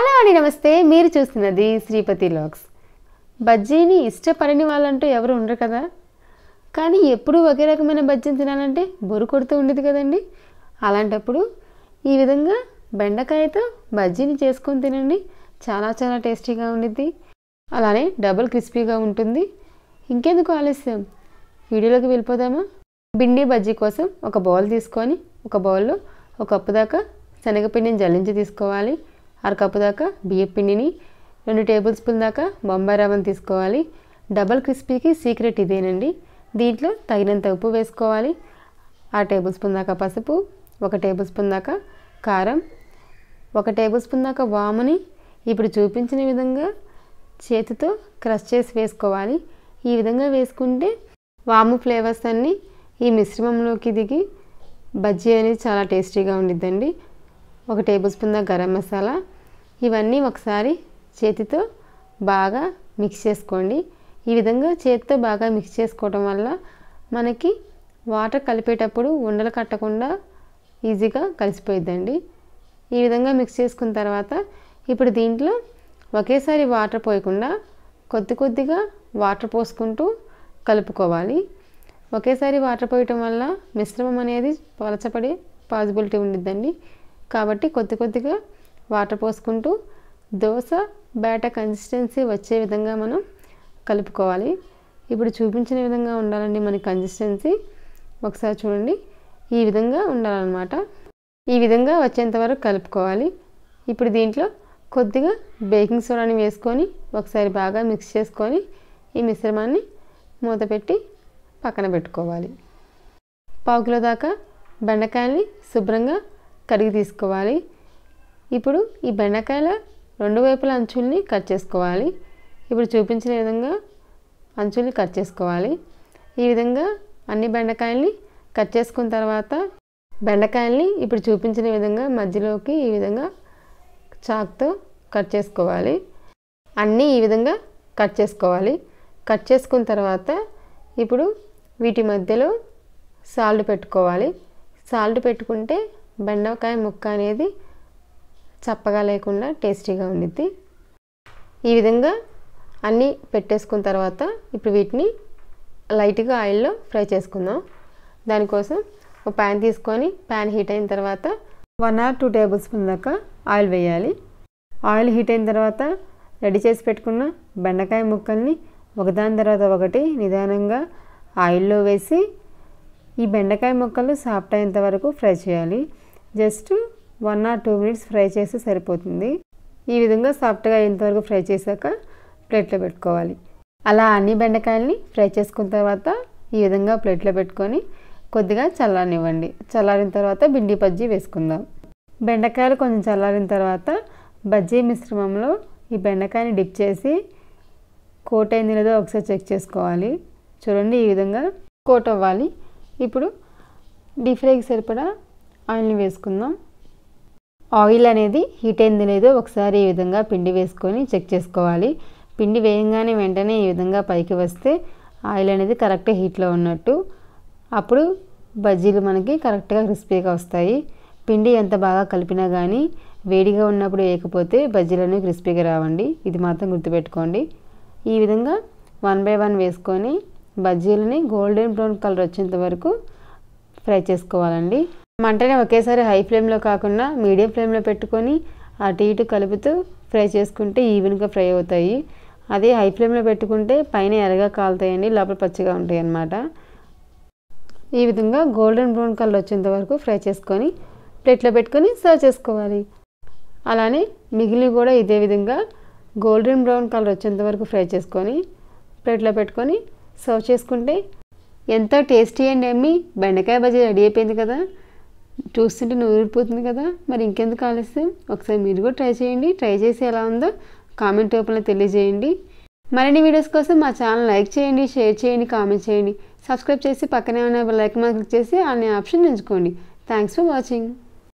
hello అండి నమస్తే మీరు చూస్తున్నది శ్రీపతి లాక్స్ బజ్జీని ఇష్టపడని వాళ్ళంటూ ఎవరు ఉండరు కదా కానీ ఎప్పుడూ ఒకే రకమైన బజ్జీని తినాలంటే బొరు కొడుతూ ఉండేది కదండి అలాంటప్పుడు ఈ విధంగా బెండకాయతో బజ్జీని చేసుకొని తినండి చాలా చాలా టేస్టీగా ఉండిద్ది అలానే డబుల్ క్రిస్పీగా ఉంటుంది ఇంకెందుకు ఆలస్యం వీడియోలోకి వెళ్ళిపోదామా బిండి బజ్జీ కోసం ఒక బౌల్ తీసుకొని ఒక బౌల్లో ఒక కప్పు దాకా శనగపిండిని జల్లించి తీసుకోవాలి అరకప్పు దాకా బియ్యం పిండిని రెండు టేబుల్ స్పూన్ దాకా బొంబాయి రవ్వను తీసుకోవాలి డబల్ క్రిస్పీకి సీక్రెట్ ఇదేనండి దీంట్లో తగినంత ఉప్పు వేసుకోవాలి ఆ టేబుల్ స్పూన్ దాకా పసుపు ఒక టేబుల్ స్పూన్ దాకా కారం ఒక టేబుల్ స్పూన్ దాకా వాముని ఇప్పుడు చూపించిన విధంగా చేతితో క్రష్ చేసి వేసుకోవాలి ఈ విధంగా వేసుకుంటే వాము ఫ్లేవర్స్ అన్నీ ఈ మిశ్రమంలోకి దిగి బజ్జీ అనేది చాలా టేస్టీగా ఉండిద్దండి ఒక టేబుల్ స్పూన్ దా గరం మసాలా ఇవన్నీ ఒకసారి చేతితో బాగా మిక్స్ చేసుకోండి ఈ విధంగా చేతితో బాగా మిక్స్ చేసుకోవడం వల్ల మనకి వాటర్ కలిపేటప్పుడు ఉండలు కట్టకుండా ఈజీగా కలిసిపోయిద్దండి ఈ విధంగా మిక్స్ చేసుకున్న తర్వాత ఇప్పుడు దీంట్లో ఒకేసారి వాటర్ పోయకుండా కొద్ది కొద్దిగా వాటర్ పోసుకుంటూ కలుపుకోవాలి ఒకేసారి వాటర్ పోయటం వల్ల మిశ్రమం అనేది పలచపడే పాసిబిలిటీ ఉండిద్దండి కాబట్టి కొద్ది కొద్దిగా వాటర్ పోసుకుంటూ దోశ బేట కన్సిస్టెన్సీ వచ్చే విధంగా మనం కలుపుకోవాలి ఇప్పుడు చూపించిన విధంగా ఉండాలండి మన కన్సిస్టెన్సీ ఒకసారి చూడండి ఈ విధంగా ఉండాలన్నమాట ఈ విధంగా వచ్చేంత వరకు కలుపుకోవాలి ఇప్పుడు దీంట్లో కొద్దిగా బేకింగ్ సోడాని వేసుకొని ఒకసారి బాగా మిక్స్ చేసుకొని ఈ మిశ్రమాన్ని మూత పెట్టి పక్కన పెట్టుకోవాలి పావు కిలో దాకా బెండకాయల్ని శుభ్రంగా కడిగి తీసుకోవాలి ఇప్పుడు ఈ బెండకాయల రెండు వైపుల అంచుల్ని కట్ చేసుకోవాలి ఇప్పుడు చూపించిన విధంగా అంచుల్ని కట్ చేసుకోవాలి ఈ విధంగా అన్ని బెండకాయల్ని కట్ చేసుకున్న తర్వాత బెండకాయల్ని ఇప్పుడు చూపించిన విధంగా మధ్యలోకి ఈ విధంగా చాక్తో కట్ చేసుకోవాలి అన్నీ ఈ విధంగా కట్ చేసుకోవాలి కట్ చేసుకున్న తర్వాత ఇప్పుడు వీటి మధ్యలో సాల్ట్ పెట్టుకోవాలి సాల్ట్ పెట్టుకుంటే బెండకాయ ముక్క అనేది చప్పగా లేకుండా టేస్టీగా ఉండిద్ది ఈ విధంగా అన్నీ పెట్టేసుకున్న తర్వాత ఇప్పుడు వీటిని లైట్గా ఆయిల్లో ఫ్రై చేసుకుందాం దానికోసం ఒక ప్యాన్ తీసుకొని ప్యాన్ హీట్ అయిన తర్వాత one or two tablespoon దాకా ఆయిల్ వేయాలి ఆయిల్ హీట్ అయిన తర్వాత రెడీ చేసి పెట్టుకున్న బెండకాయ ముక్కల్ని ఒకదాని తర్వాత ఒకటి నిదానంగా ఆయిల్లో వేసి ఈ బెండకాయ ముక్కలు సాఫ్ట్ అయ్యేంత వరకు ఫ్రై చేయాలి just one or two minutes fry చేస్తే సరిపోతుంది ఈ విధంగా సాఫ్ట్గా ఇంతవరకు ఫ్రై చేశాక ప్లేట్లో పెట్టుకోవాలి అలా అన్ని బెండకాయల్ని ఫ్రై చేసుకున్న తర్వాత ఈ విధంగా ప్లేట్లో పెట్టుకొని కొద్దిగా చల్లనివ్వండి చల్లారిన తర్వాత భిండి బజ్జీ వేసుకుందాం బెండకాయలు కొంచెం చల్లారిన తర్వాత బజ్జీ మిశ్రమంలో ఈ బెండకాయని డిప్ చేసి కోట్ అయింది లేదో ఒకసారి చెక్ చేసుకోవాలి చూడండి ఈ విధంగా కోట్ అవ్వాలి ఇప్పుడు డీప్ ఫ్రైకి సరిపడా ఆయిల్ని వేసుకుందాం ఆయిల్ అనేది హీట్ అయింది లేదో ఒకసారి ఈ విధంగా పిండి వేసుకొని చెక్ చేసుకోవాలి పిండి వేయంగానే వెంటనే ఈ విధంగా పైకి వస్తే ఆయిల్ అనేది కరెక్ట్గా హీట్లో ఉన్నట్టు అప్పుడు బజ్జీలు మనకి కరెక్ట్గా క్రిస్పీగా వస్తాయి పిండి ఎంత బాగా కలిపినా కానీ వేడిగా ఉన్నప్పుడు వేయకపోతే బజ్జీలు అనేవి క్రిస్పీగా రావండి ఇది మాత్రం గుర్తుపెట్టుకోండి ఈ విధంగా వన్ బై వన్ వేసుకొని బజ్జీలని గోల్డెన్ బ్రౌన్ కలర్ వచ్చేంత వరకు ఫ్రై చేసుకోవాలండి మంటని ఒకేసారి హై ఫ్లేమ్లో కాకుండా మీడియం ఫ్లేమ్లో పెట్టుకొని అటు ఇటు కలుపుతూ ఫ్రై చేసుకుంటే ఈవెన్గా ఫ్రై అవుతాయి అదే హై ఫ్లేమ్లో పెట్టుకుంటే పైన ఎర్రగా కాలుతాయండి లోపల పచ్చిగా ఉంటాయి అన్నమాట ఈ విధంగా గోల్డెన్ బ్రౌన్ కలర్ వచ్చేంత వరకు ఫ్రై చేసుకొని ప్లేట్లో పెట్టుకొని సర్వ్ చేసుకోవాలి అలానే మిగిలి కూడా ఇదే విధంగా గోల్డెన్ బ్రౌన్ కలర్ వచ్చేంత వరకు ఫ్రై చేసుకొని ప్లేట్లో పెట్టుకొని సర్వ్ చేసుకుంటే ఎంతో టేస్టీ అండి ఎమ్మి బెండకాయ బజ్జీ రెడీ అయిపోయింది కదా చూస్తుంటే నూరిపోతుంది కదా మరి ఇంకెందుకు ఆలస్యం ఒకసారి మీరు కూడా ట్రై చేయండి ట్రై చేసి ఎలా ఉందో కామెంట్ రూపంలో తెలియజేయండి మరిన్ని వీడియోస్ కోసం మా ఛానల్ లైక్ చేయండి షేర్ చేయండి కామెంట్ చేయండి సబ్స్క్రైబ్ చేసి పక్కనే ఉన్న లైక్ మార్క్ క్లిక్ చేసి అనే ఆప్షన్ ఎంచుకోండి థ్యాంక్స్ ఫర్ వాచింగ్